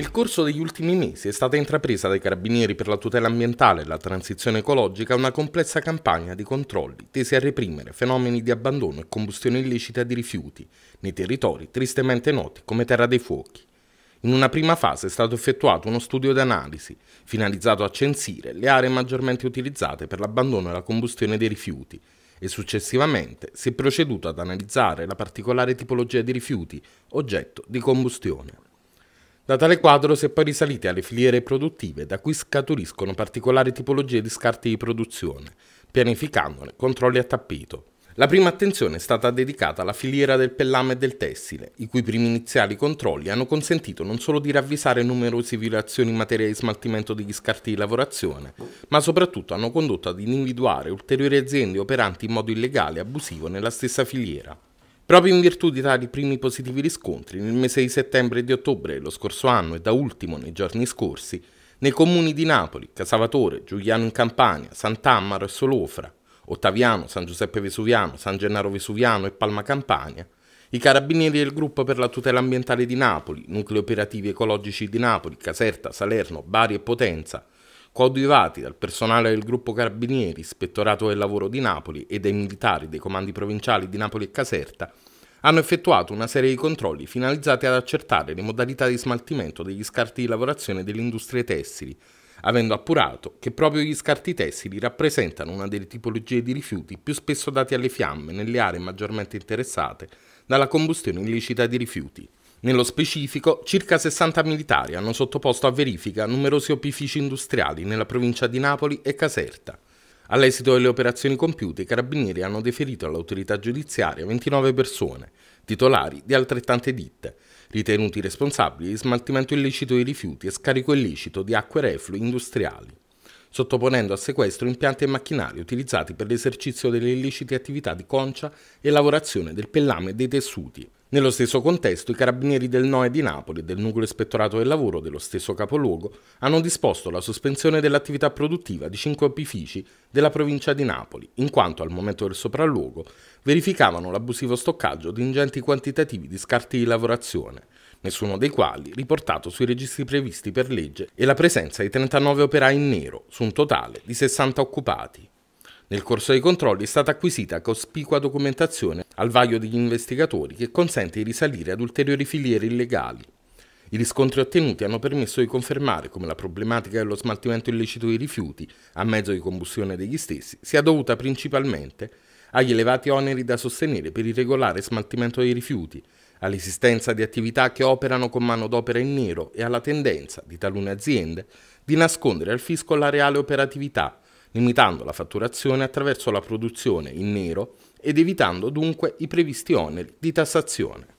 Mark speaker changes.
Speaker 1: Nel corso degli ultimi mesi è stata intrapresa dai Carabinieri per la tutela ambientale e la transizione ecologica una complessa campagna di controlli tesi a reprimere fenomeni di abbandono e combustione illecita di rifiuti nei territori tristemente noti come Terra dei Fuochi. In una prima fase è stato effettuato uno studio d'analisi finalizzato a censire le aree maggiormente utilizzate per l'abbandono e la combustione dei rifiuti e successivamente si è proceduto ad analizzare la particolare tipologia di rifiuti oggetto di combustione. Da tale quadro si è poi risaliti alle filiere produttive, da cui scaturiscono particolari tipologie di scarti di produzione, pianificandone controlli a tappeto. La prima attenzione è stata dedicata alla filiera del pellame e del tessile, i cui primi iniziali controlli hanno consentito non solo di ravvisare numerose violazioni in materia di smaltimento degli scarti di lavorazione, ma soprattutto hanno condotto ad individuare ulteriori aziende operanti in modo illegale e abusivo nella stessa filiera. Proprio in virtù di tali primi positivi riscontri, nel mese di settembre e di ottobre dello scorso anno e da ultimo nei giorni scorsi, nei comuni di Napoli, Casavatore, Giuliano in Campania, Sant'Ammaro e Solofra, Ottaviano, San Giuseppe Vesuviano, San Gennaro Vesuviano e Palma Campania, i carabinieri del gruppo per la tutela ambientale di Napoli, nuclei operativi ecologici di Napoli, Caserta, Salerno, Bari e Potenza, coadiuvati dal personale del gruppo carabinieri, ispettorato del lavoro di Napoli e dai militari dei comandi provinciali di Napoli e Caserta, hanno effettuato una serie di controlli finalizzati ad accertare le modalità di smaltimento degli scarti di lavorazione delle industrie tessili, avendo appurato che proprio gli scarti tessili rappresentano una delle tipologie di rifiuti più spesso dati alle fiamme nelle aree maggiormente interessate dalla combustione illecita di rifiuti. Nello specifico, circa 60 militari hanno sottoposto a verifica numerosi opifici industriali nella provincia di Napoli e Caserta, All'esito delle operazioni compiute, i carabinieri hanno deferito all'autorità giudiziaria 29 persone, titolari di altrettante ditte, ritenuti responsabili di smaltimento illecito di rifiuti e scarico illecito di acque reflui industriali, sottoponendo a sequestro impianti e macchinari utilizzati per l'esercizio delle illecite attività di concia e lavorazione del pellame e dei tessuti, nello stesso contesto, i carabinieri del NOE di Napoli e del nucleo ispettorato del lavoro dello stesso capoluogo hanno disposto la sospensione dell'attività produttiva di cinque opifici della provincia di Napoli, in quanto al momento del sopralluogo verificavano l'abusivo stoccaggio di ingenti quantitativi di scarti di lavorazione, nessuno dei quali riportato sui registri previsti per legge, e la presenza di 39 operai in nero, su un totale di 60 occupati. Nel corso dei controlli è stata acquisita cospicua documentazione al vaglio degli investigatori che consente di risalire ad ulteriori filiere illegali. I riscontri ottenuti hanno permesso di confermare come la problematica dello smaltimento illecito dei rifiuti a mezzo di combustione degli stessi sia dovuta principalmente agli elevati oneri da sostenere per il regolare smaltimento dei rifiuti, all'esistenza di attività che operano con manodopera in nero e alla tendenza di talune aziende di nascondere al fisco la reale operatività limitando la fatturazione attraverso la produzione in nero ed evitando dunque i previsti oneri di tassazione.